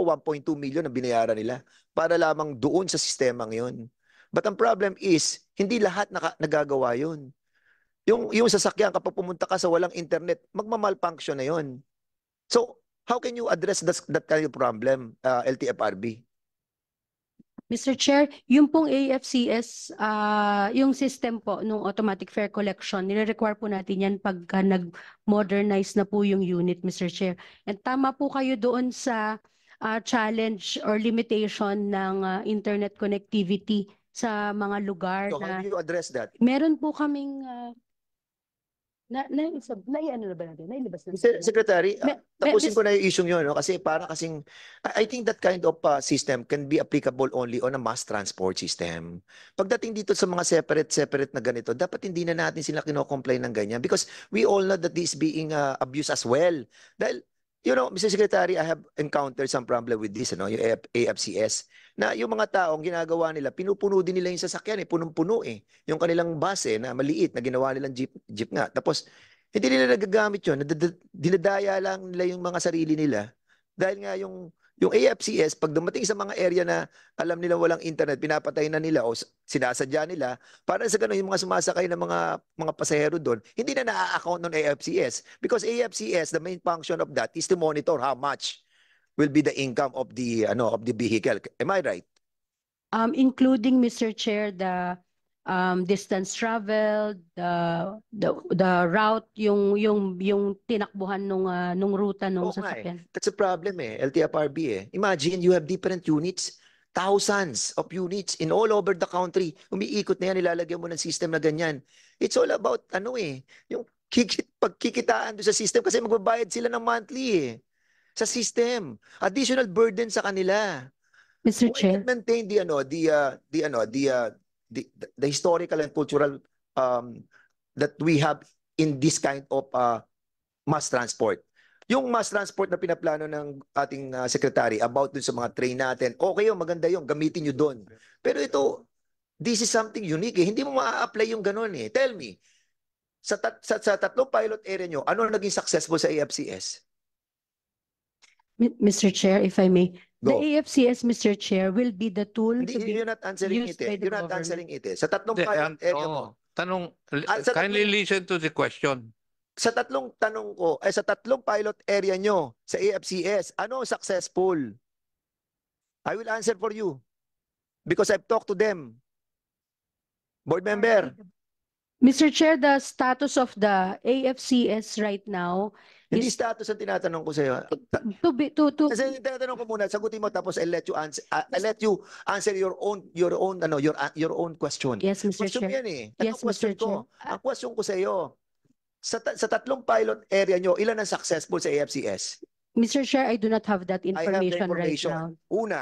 ko 1.2 million ang binayaran nila para lamang doon sa sistema ngayon. But ang problem is, hindi lahat naka, nagagawa yun. Yung, yung sasakyan, kapag pumunta ka sa walang internet, magmamalfunction na yun. So, how can you address that, that kind of problem, uh, LTFRB? Mr. Chair, yung pong AFCS, uh, yung system po ng automatic fare collection, nire-require po natin yan pagka uh, nag-modernize na po yung unit, Mr. Chair. And tama po kayo doon sa uh, challenge or limitation ng uh, internet connectivity sa mga lugar so, na... how do you address that? Meron po kaming... Uh, na, na, na, na, ano na ba natin? Nailabas na. Mr. Secretary, uh, tapusin ko na yung issue nyo, no? kasi para kasing, I, I think that kind of uh, system can be applicable only on a mass transport system. Pagdating dito sa mga separate-separate na ganito, dapat hindi na natin sila kinocomplain ng ganyan because we all know that this being uh, abused as well. Dahil you know, Mr. Secretary, I have encountered some problem with this, ano, yung AFCS, na yung mga taong ginagawa nila, pinupuno din nila yung sasakyan, eh, punong-puno eh. Yung kanilang bus eh, na maliit, na ginawa nilang jeep, jeep nga. Tapos, hindi nila nagagamit yun. Dinadaya lang nila yung mga sarili nila. Dahil nga yung yung AFCS, pag dumating sa mga area na alam nila walang internet, pinapatay na nila o sinasadya nila, para sa ganun, yung mga sumasakay ng mga, mga pasahero doon, hindi na naa-account ng AFCS. Because AFCS, the main function of that is to monitor how much will be the income of the, ano, of the vehicle. Am I right? Um, including, Mr. Chair, the um, distance travel, the, the the route, yung yung yung tinakbuhan nung uh, nung ruta nung okay. Eh. sasakyan. That's a problem eh, LTFRB eh. Imagine you have different units, thousands of units in all over the country. Umiikot na yan, nilalagyan mo ng system na ganyan. It's all about ano eh, yung kikit, pagkikitaan do sa system kasi magbabayad sila ng monthly eh. Sa system. Additional burden sa kanila. Mr. Chair. maintain the ano, the uh, the ano, the uh, the, the historical and cultural um, that we have in this kind of uh, mass transport. Yung mass transport na pinaplano ng ating uh, secretary about dun sa mga train natin, okay yun, maganda yun, gamitin nyo dun. Pero ito, this is something unique. Eh. Hindi mo ma-apply yung ganun eh. Tell me, sa, tat sa, sa tatlong pilot area nyo, ano naging successful sa AFCS? Mr. Chair, if I may, The AFCS, Mr. Chair, will be the tool to be... you're not answering it. Eh. by the You're not answering it. eh. Sa tatlong Hindi, ka- ang- area mo, Tanong, li- ah, sa kindly listen to the question. sa tatlong tanong ko, eh, sa tatlong pilot area nyo sa AFCS, ano successful? I will answer for you because I've talked to them. Board member, Mr. Chair, the status of the AFCS right now hindi yes. status ang tinatanong ko sa iyo. To be, to, to, Kasi tinatanong ko muna, sagutin mo tapos I'll let you answer uh, I'll let you answer your own your own ano your uh, your own question. Yes, Mr. Question Chair. Yan, eh. Ano yes, question Mr. ko? Chair. Ang question ko sa iyo, sa, sa tatlong pilot area nyo, ilan ang successful sa AFCS? Mr. Chair, I do not have that information, I have information. right now. Una,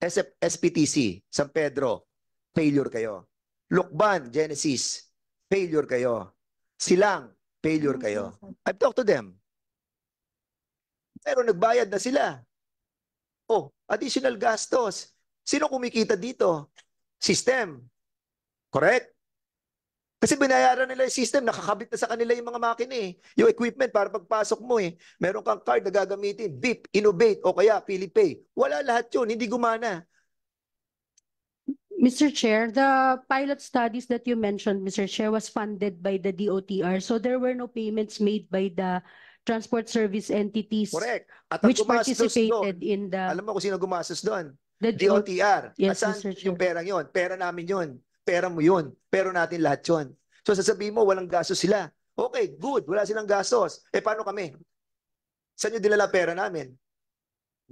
SF, SPTC, San Pedro, failure kayo. Lukban, Genesis, failure kayo. Silang, failure kayo. I've talked to them. Pero nagbayad na sila. Oh, additional gastos. Sino kumikita dito? System. Correct? Kasi binayaran nila yung system, nakakabit na sa kanila yung mga makina eh. Yung equipment para pagpasok mo eh. Meron kang card na gagamitin, beep, Innovate, o kaya PiliPay. Wala lahat yun, hindi gumana. Mr. Chair, the pilot studies that you mentioned, Mr. Chair, was funded by the DOTR. So there were no payments made by the transport service entities Correct. At ang which gumastos doon, in the, alam mo kung sino gumastos doon? the DOTR. Yes, Asan Mr. Chair. yung perang yon? Pera namin yon. Pera mo yon. Pero natin lahat yon. So sasabihin mo, walang gastos sila. Okay, good. Wala silang gastos. Eh paano kami? Saan nyo dinala pera namin?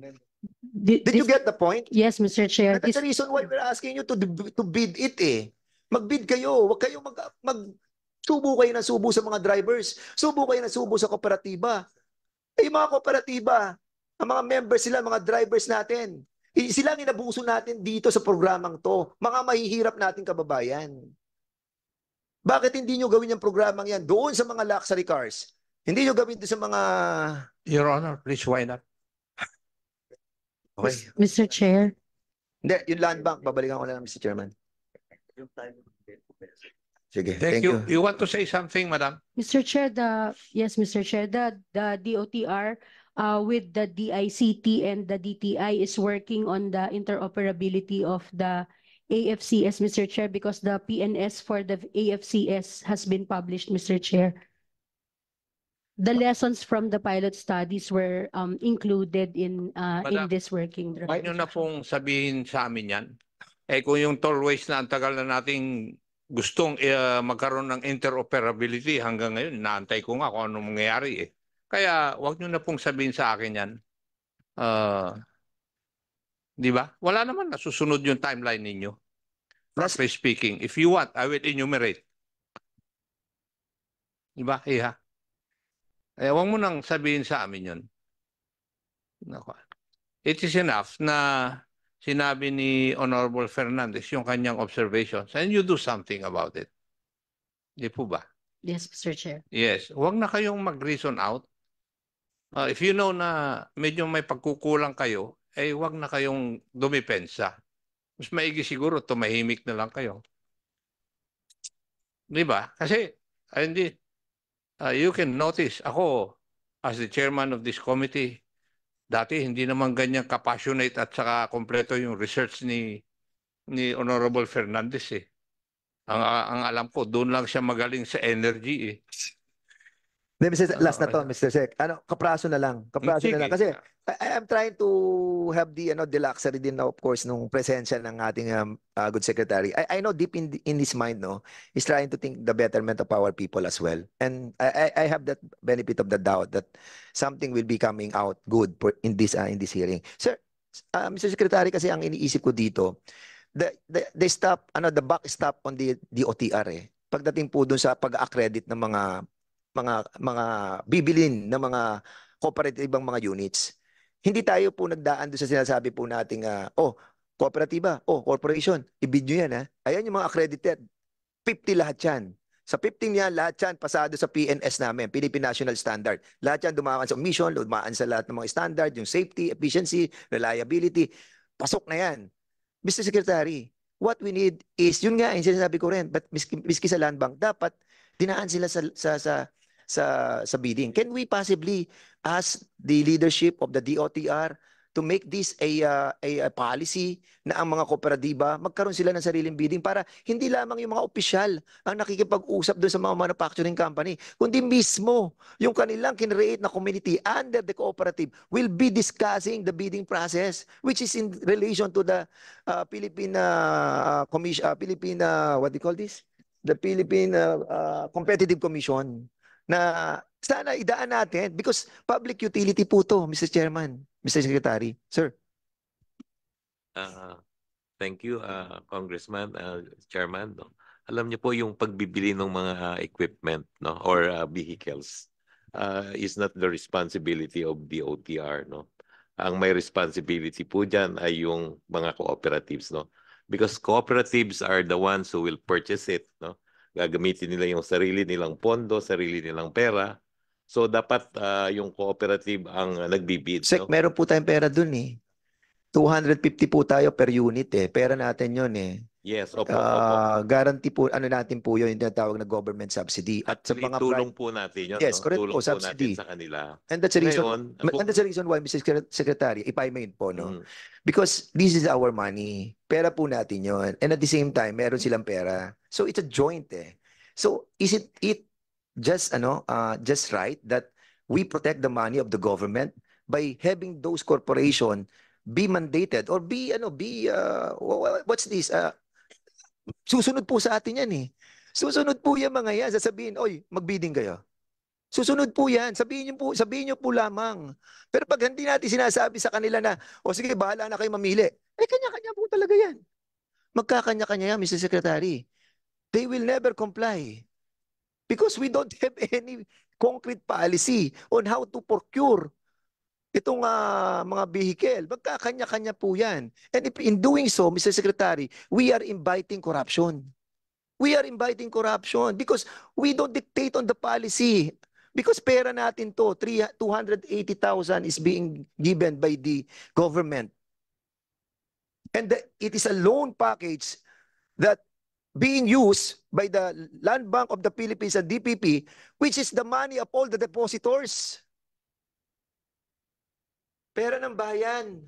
Thi- Did you get the point? Yes, Mr. Chair. That's This- the reason why we're asking you to to bid it eh. Magbid kayo. Huwag kayong mag, mag Subo kayo ng subo sa mga drivers. Subo kayo ng subo sa kooperatiba. Ay, eh, mga kooperatiba, ang mga members sila, mga drivers natin, sila ang inabuso natin dito sa programang to. Mga mahihirap natin kababayan. Bakit hindi nyo gawin yung programang yan doon sa mga luxury cars? Hindi nyo gawin doon sa mga... Your Honor, please, why not? Okay. Mr. Chair? Hindi, yung land bank, babalikan ko lang, Mr. Chairman. Yung time Sige, thank, thank you. you. You want to say something, madam? Mr. Chair, the, yes, Mr. Chair, the, the DOTR uh, with the DICT and the DTI is working on the interoperability of the AFCS, Mr. Chair, because the PNS for the AFCS has been published, Mr. Chair. The lessons from the pilot studies were um, included in uh, in this working draft. Paano na pong sabihin sa amin yan? Eh kung yung tollways na ang tagal na nating gustong uh, magkaroon ng interoperability hanggang ngayon, naantay ko nga kung ano mangyayari eh. Kaya wag niyo na pong sabihin sa akin yan. Uh, di ba? Wala naman nasusunod yung timeline ninyo. Frankly speaking, if you want, I will enumerate. Di ba? Iha. Eh, wag mo nang sabihin sa amin yun. It is enough na sinabi ni Honorable Fernandez yung kanyang observations and you do something about it. Di po ba? Yes, Mr. Chair. Yes. Huwag na kayong mag-reason out. Uh, if you know na medyo may pagkukulang kayo, eh huwag na kayong dumipensa. Mas maigi siguro, tumahimik na lang kayo. Di ba? Kasi, ah, hindi, uh, you can notice, ako, as the chairman of this committee, dati hindi naman ganyan kapassionate at saka kompleto yung research ni ni Honorable Fernandez eh. Ang, ang alam ko, doon lang siya magaling sa energy eh. Hindi, Mr. Sec, ah, last na to, Mr. Sec. Ano, kapraso na lang. Kapraso na lang. Kasi I, I'm trying to have the ano, luxury din na, of course, nung presensya ng ating um, uh, good secretary. I, I know deep in, in his mind, no, he's trying to think the betterment of our people as well. And I, I, I have that benefit of the doubt that something will be coming out good for, in, this, uh, in this hearing. Sir, uh, Mr. Secretary, kasi ang iniisip ko dito, the, the, the stop, ano, the back stop on the, the OTR eh. Pagdating po dun sa pag-accredit ng mga mga mga bibilin ng mga kooperatibang mga units. Hindi tayo po nagdaan doon sa sinasabi po nating uh, oh, kooperatiba, oh, corporation, ibid nyo yan ha. Ayan yung mga accredited. 50 lahat yan. Sa 15 yan, lahat yan pasado sa PNS namin, Philippine National Standard. Lahat yan dumaan sa mission, dumaan sa lahat ng mga standard, yung safety, efficiency, reliability. Pasok na yan. Mr. Secretary, what we need is, yun nga, yung sinasabi ko rin, but miski, miski sa land bank, dapat dinaan sila sa, sa, sa sa, sa bidding. Can we possibly ask the leadership of the DOTR to make this a, uh, a, a policy na ang mga kooperatiba magkaroon sila ng sariling bidding para hindi lamang yung mga opisyal ang nakikipag-usap doon sa mga manufacturing company, kundi mismo yung kanilang kinreate na community under the cooperative will be discussing the bidding process which is in relation to the uh, Philippine uh, Commission, uh, Philippine, uh, what do you call this? The Philippine uh, uh, Competitive Commission na sana idaan natin because public utility po to, Mr. Chairman, Mr. Secretary. Sir. Uh, thank you, uh, Congressman, uh, Chairman. No? Alam niyo po yung pagbibili ng mga uh, equipment no or uh, vehicles uh, is not the responsibility of the OTR no. Ang may responsibility po diyan ay yung mga cooperatives no because cooperatives are the ones who will purchase it no gagamitin nila yung sarili nilang pondo, sarili nilang pera. So dapat uh, yung cooperative ang nagbibid. Sek, no? meron po tayong pera dun eh. 250 po tayo per unit eh. Pera natin yon eh. Yes, opo, ah, opo. Uh, guarantee po, ano natin po yun, yung tinatawag na government subsidy. At, At sa mga tulong po natin yun. Yes, no? correct tulong po, subsidy. natin sa kanila. And that's the reason, Ngayon, and that's the reason why, Mr. Secretary, if I may po, no? Mm. Because this is our money. Pera po natin yon And at the same time, meron silang pera. So it's a joint eh. So is it, it just, ano, uh, just right that we protect the money of the government by having those corporation be mandated or be ano be uh, what's this uh, susunod po sa atin yan eh susunod po yan mga yan sasabihin oy magbidding kayo susunod po yan sabihin niyo po sabihin niyo po lamang pero pag hindi natin sinasabi sa kanila na o sige bahala na kayo mamili eh kanya-kanya po talaga yan magkakanya-kanya yan Mr. Secretary they will never comply because we don't have any concrete policy on how to procure itong uh, mga vehicle. Magkakanya-kanya po yan. And if in doing so, Mr. Secretary, we are inviting corruption. We are inviting corruption because we don't dictate on the policy. Because pera natin to, 280,000 is being given by the government. And the, it is a loan package that being used by the Land Bank of the Philippines and DPP, which is the money of all the depositors. Pera ng bayan.